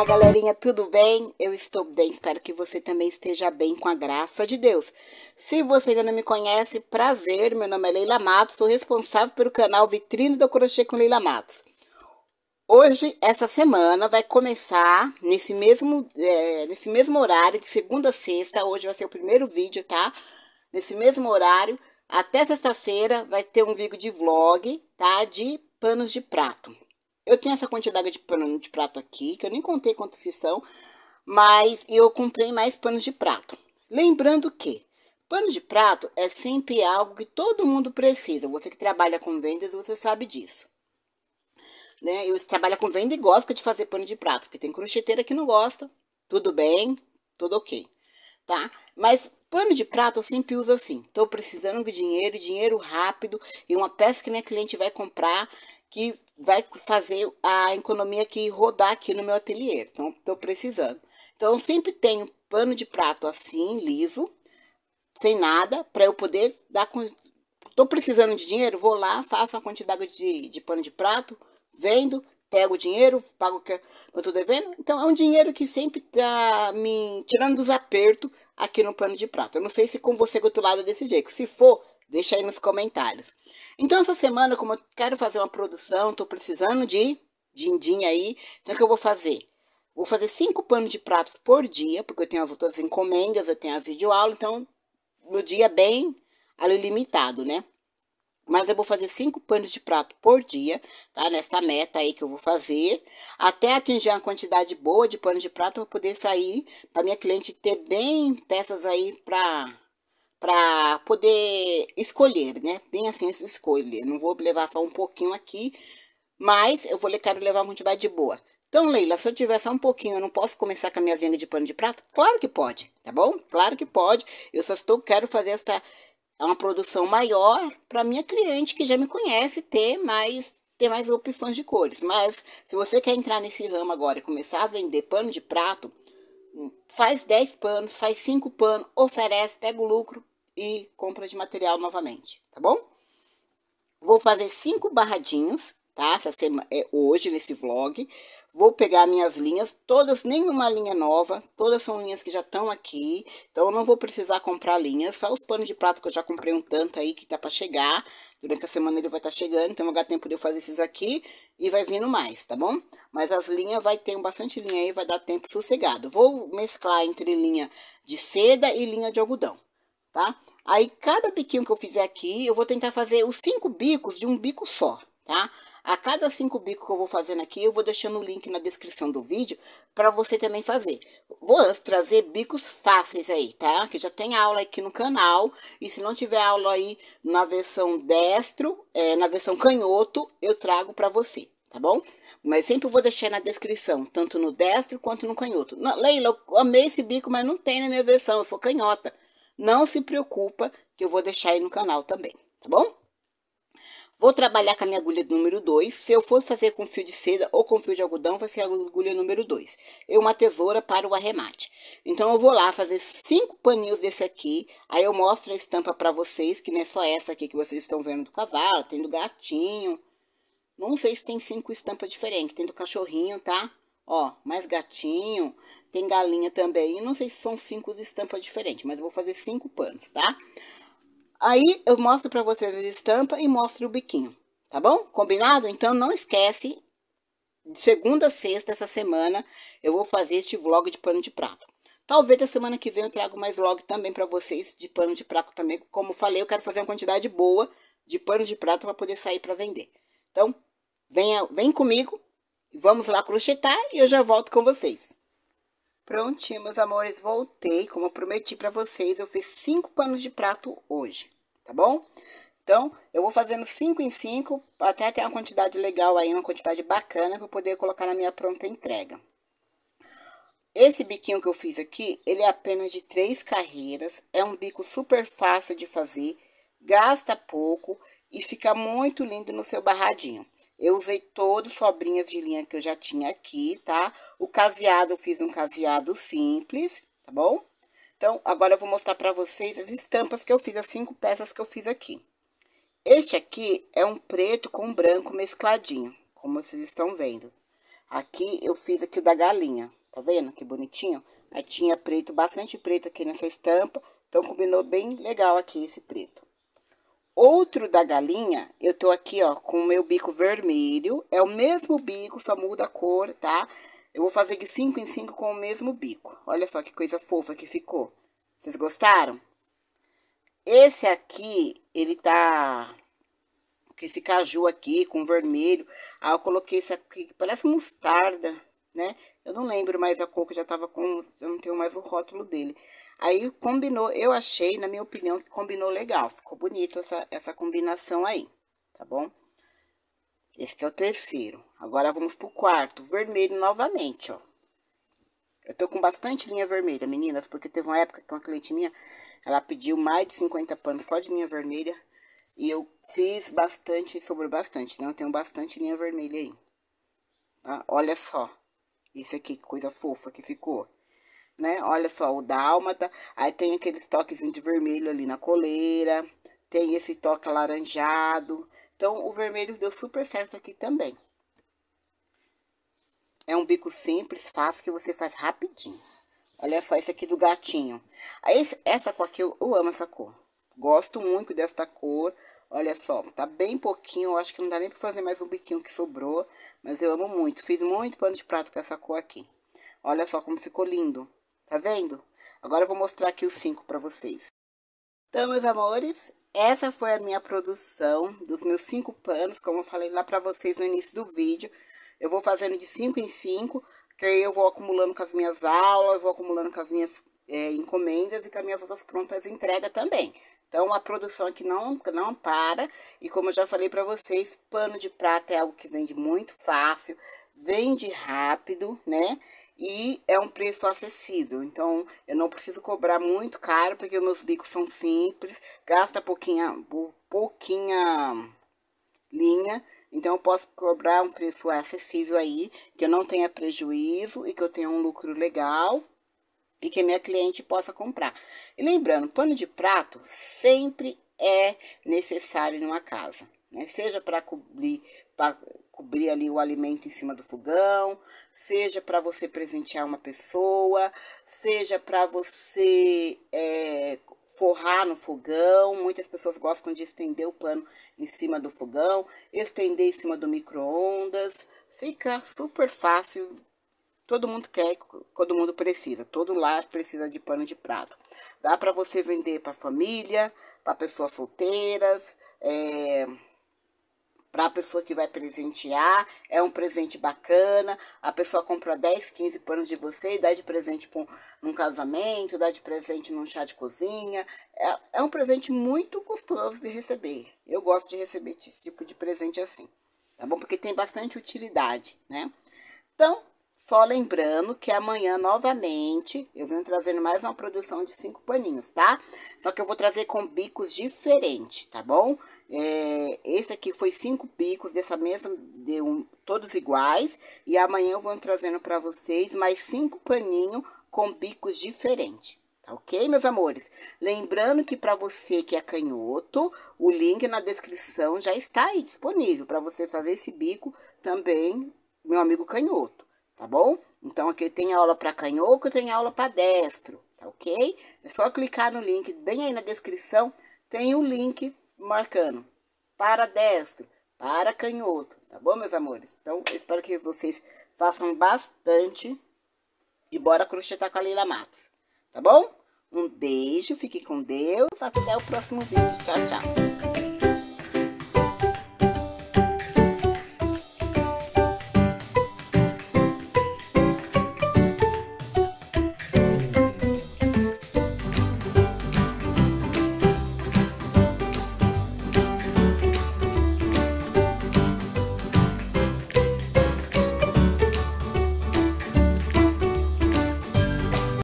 Olá, galerinha, tudo bem? Eu estou bem, espero que você também esteja bem com a graça de Deus. Se você ainda não me conhece, prazer, meu nome é Leila Matos, sou responsável pelo canal Vitrine do Crochê com Leila Matos. Hoje, essa semana, vai começar nesse mesmo, é, nesse mesmo horário, de segunda a sexta, hoje vai ser o primeiro vídeo, tá? Nesse mesmo horário, até sexta-feira vai ter um vídeo de vlog, tá? De panos de prato. Eu tenho essa quantidade de pano de prato aqui, que eu nem contei quantos que são, mas eu comprei mais panos de prato. Lembrando que pano de prato é sempre algo que todo mundo precisa. Você que trabalha com vendas, você sabe disso. Né? Eu trabalho com venda e gosto de fazer pano de prato, porque tem crocheteira que não gosta. Tudo bem, tudo ok, tá? Mas pano de prato eu sempre uso assim. Estou precisando de dinheiro, dinheiro rápido e uma peça que minha cliente vai comprar que vai fazer a economia aqui rodar aqui no meu ateliê. Então, estou precisando. Então, sempre tenho pano de prato assim, liso, sem nada, para eu poder dar... Estou precisando de dinheiro, vou lá, faço uma quantidade de, de pano de prato, vendo, pego o dinheiro, pago o que eu estou devendo. Então, é um dinheiro que sempre está me tirando dos apertos aqui no pano de prato. Eu não sei se com você que do outro lado é desse jeito. Se for, Deixa aí nos comentários. Então, essa semana, como eu quero fazer uma produção, tô precisando de din-din aí. Então, o que eu vou fazer? Vou fazer cinco panos de pratos por dia, porque eu tenho as outras encomendas, eu tenho as videoaulas, então, no dia é bem ali limitado, né? Mas eu vou fazer cinco panos de prato por dia, tá? Nessa meta aí que eu vou fazer, até atingir uma quantidade boa de pano de prato para poder sair, para minha cliente ter bem peças aí para para poder escolher, né? Bem assim, escolher. Não vou levar só um pouquinho aqui, mas eu vou, quero levar uma quantidade boa. Então, Leila, se eu tiver só um pouquinho, eu não posso começar com a minha venda de pano de prato? Claro que pode, tá bom? Claro que pode. Eu só estou, quero fazer essa é uma produção maior para minha cliente que já me conhece ter mais ter mais opções de cores. Mas se você quer entrar nesse ramo agora e começar a vender pano de prato, hum, faz 10 panos, faz 5 panos, oferece, pega o lucro, e compra de material novamente, tá bom? Vou fazer cinco barradinhos, tá? Essa semana, é hoje, nesse vlog. Vou pegar minhas linhas, todas, nenhuma linha nova, todas são linhas que já estão aqui. Então, eu não vou precisar comprar linhas, só os panos de prato que eu já comprei um tanto aí, que tá pra chegar. Durante a semana ele vai estar tá chegando, então vai dar tempo de eu fazer esses aqui e vai vindo mais, tá bom? Mas as linhas, vai ter bastante linha aí, vai dar tempo sossegado. Vou mesclar entre linha de seda e linha de algodão, tá? Aí, cada biquinho que eu fizer aqui, eu vou tentar fazer os cinco bicos de um bico só, tá? A cada cinco bicos que eu vou fazendo aqui, eu vou deixando o link na descrição do vídeo para você também fazer. Vou trazer bicos fáceis aí, tá? Que já tem aula aqui no canal. E se não tiver aula aí na versão destro, é, na versão canhoto, eu trago para você, tá bom? Mas sempre vou deixar na descrição, tanto no destro quanto no canhoto. Leila, eu amei esse bico, mas não tem na minha versão, eu sou canhota não se preocupa que eu vou deixar aí no canal também, tá bom? Vou trabalhar com a minha agulha número 2. Se eu for fazer com fio de seda ou com fio de algodão, vai ser a agulha número 2. E é uma tesoura para o arremate. Então, eu vou lá fazer cinco paninhos desse aqui. Aí, eu mostro a estampa para vocês, que não é só essa aqui que vocês estão vendo do cavalo. Tem do gatinho. Não sei se tem cinco estampas diferentes. Tem do cachorrinho, tá? Ó, mais gatinho, tem galinha também. Não sei se são cinco estampas diferentes, mas eu vou fazer cinco panos, tá? Aí eu mostro pra vocês a estampa e mostro o biquinho, tá bom? Combinado? Então não esquece, de segunda a sexta essa semana eu vou fazer este vlog de pano de prato. Talvez a semana que vem eu trago mais vlog também para vocês de pano de prato também. Como falei, eu quero fazer uma quantidade boa de pano de prato para poder sair para vender. Então, venha, vem comigo Vamos lá crochetar e eu já volto com vocês. Prontinho, meus amores, voltei. Como eu prometi para vocês, eu fiz cinco panos de prato hoje, tá bom? Então, eu vou fazendo cinco em cinco, até ter uma quantidade legal aí, uma quantidade bacana, para poder colocar na minha pronta entrega. Esse biquinho que eu fiz aqui, ele é apenas de três carreiras, é um bico super fácil de fazer, gasta pouco e fica muito lindo no seu barradinho. Eu usei todos sobrinhas de linha que eu já tinha aqui, tá? O caseado, eu fiz um caseado simples, tá bom? Então, agora eu vou mostrar pra vocês as estampas que eu fiz, as cinco peças que eu fiz aqui. Este aqui é um preto com branco mescladinho, como vocês estão vendo. Aqui eu fiz aqui o da galinha, tá vendo? Que bonitinho. Aí tinha preto, bastante preto aqui nessa estampa, então combinou bem legal aqui esse preto outro da galinha, eu tô aqui, ó, com o meu bico vermelho. É o mesmo bico, só muda a cor, tá? Eu vou fazer de 5 em 5 com o mesmo bico. Olha só que coisa fofa que ficou. Vocês gostaram? Esse aqui, ele tá com esse caju aqui, com vermelho. Aí ah, eu coloquei esse aqui, que parece mostarda, né? Eu não lembro mais a cor que já tava com... Eu não tenho mais o rótulo dele. Aí, combinou, eu achei, na minha opinião, que combinou legal. Ficou bonito essa, essa combinação aí, tá bom? Esse é o terceiro. Agora, vamos pro quarto, vermelho novamente, ó. Eu tô com bastante linha vermelha, meninas, porque teve uma época que uma cliente minha, ela pediu mais de 50 panos só de linha vermelha. E eu fiz bastante, sobrou bastante, né? Eu tenho bastante linha vermelha aí. Tá? Olha só. Isso aqui, que coisa fofa que ficou né? Olha só, o dálmata. Aí tem aqueles toques de vermelho ali na coleira. Tem esse toque alaranjado. Então, o vermelho deu super certo aqui também. É um bico simples, fácil, que você faz rapidinho. Olha só esse aqui do gatinho. essa cor aqui, eu, eu amo essa cor. Gosto muito desta cor. Olha só, tá bem pouquinho, eu acho que não dá nem pra fazer mais um biquinho que sobrou, mas eu amo muito. Fiz muito pano de prato com essa cor aqui. Olha só como ficou lindo. Tá vendo? Agora eu vou mostrar aqui os cinco para vocês. Então, meus amores, essa foi a minha produção dos meus cinco panos, como eu falei lá para vocês no início do vídeo. Eu vou fazendo de cinco em cinco, que aí eu vou acumulando com as minhas aulas, vou acumulando com as minhas é, encomendas e com as minhas outras prontas entrega também. Então, a produção aqui não, não para. E como eu já falei para vocês, pano de prata é algo que vende muito fácil, vende rápido, né? e é um preço acessível. Então, eu não preciso cobrar muito caro, porque os meus bicos são simples, gasta pouquinha, pouquinha linha. Então, eu posso cobrar um preço acessível aí, que eu não tenha prejuízo e que eu tenha um lucro legal e que minha cliente possa comprar. E lembrando, pano de prato sempre é necessário numa casa, né? Seja para cobrir, cobrir ali o alimento em cima do fogão, seja para você presentear uma pessoa, seja para você é, forrar no fogão. Muitas pessoas gostam de estender o pano em cima do fogão, estender em cima do micro-ondas. Fica super fácil. Todo mundo quer, todo mundo precisa. Todo lar precisa de pano de prato. Dá para você vender para família, para pessoas solteiras, é, para a pessoa que vai presentear, é um presente bacana. A pessoa compra 10, 15 panos de você e dá de presente pra um, num casamento, dá de presente num chá de cozinha. É, é um presente muito gostoso de receber. Eu gosto de receber esse tipo de presente assim, tá bom? Porque tem bastante utilidade, né? Então, só lembrando que amanhã, novamente, eu venho trazendo mais uma produção de cinco paninhos, tá? Só que eu vou trazer com bicos diferentes, tá bom? É, esse aqui foi cinco picos dessa mesma, de um, todos iguais. E amanhã eu vou trazendo para vocês mais cinco paninhos com picos diferentes. Tá ok, meus amores? Lembrando que para você que é canhoto, o link na descrição já está aí disponível para você fazer esse bico também, meu amigo canhoto, tá bom? Então aqui tem aula para canhoto, tem aula para destro, tá ok? É só clicar no link bem aí na descrição, tem o link marcando para destro, para canhoto, tá bom, meus amores? Então, eu espero que vocês façam bastante e bora crochetar com a Leila Matos, tá bom? Um beijo, fique com Deus, até o próximo vídeo, tchau, tchau.